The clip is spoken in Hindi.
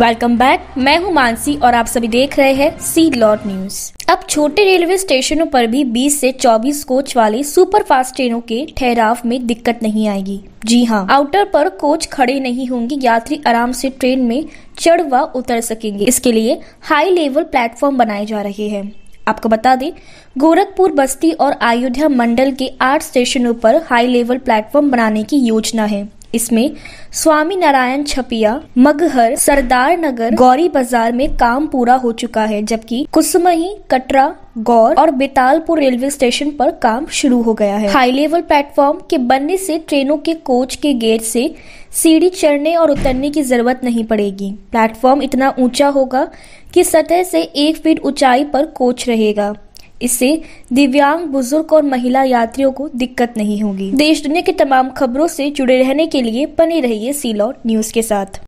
वेलकम बैक मैं हूं मानसी और आप सभी देख रहे हैं सी लॉट न्यूज अब छोटे रेलवे स्टेशनों पर भी 20 से 24 कोच वाली सुपर फास्ट ट्रेनों के ठहराव में दिक्कत नहीं आएगी जी हाँ आउटर पर कोच खड़े नहीं होंगे यात्री आराम से ट्रेन में चढ़ व उतर सकेंगे इसके लिए हाई लेवल प्लेटफॉर्म बनाए जा रहे हैं आपको बता दें गोरखपुर बस्ती और अयोध्या मंडल के आठ स्टेशनों पर हाई लेवल प्लेटफॉर्म बनाने की योजना है इसमें स्वामी नारायण छपिया मगहर सरदार नगर गौरी बाजार में काम पूरा हो चुका है जबकि कुसमही कटरा गौर और बेतालपुर रेलवे स्टेशन पर काम शुरू हो गया है हाई लेवल प्लेटफॉर्म के बनने से ट्रेनों के कोच के गेट से सीढ़ी चढ़ने और उतरने की जरूरत नहीं पड़ेगी प्लेटफॉर्म इतना ऊंचा होगा कि सतह से एक फीट ऊंचाई पर कोच रहेगा इससे दिव्यांग बुजुर्ग और महिला यात्रियों को दिक्कत नहीं होगी देश दुनिया की तमाम खबरों से जुड़े रहने के लिए बने रहिए सी न्यूज के साथ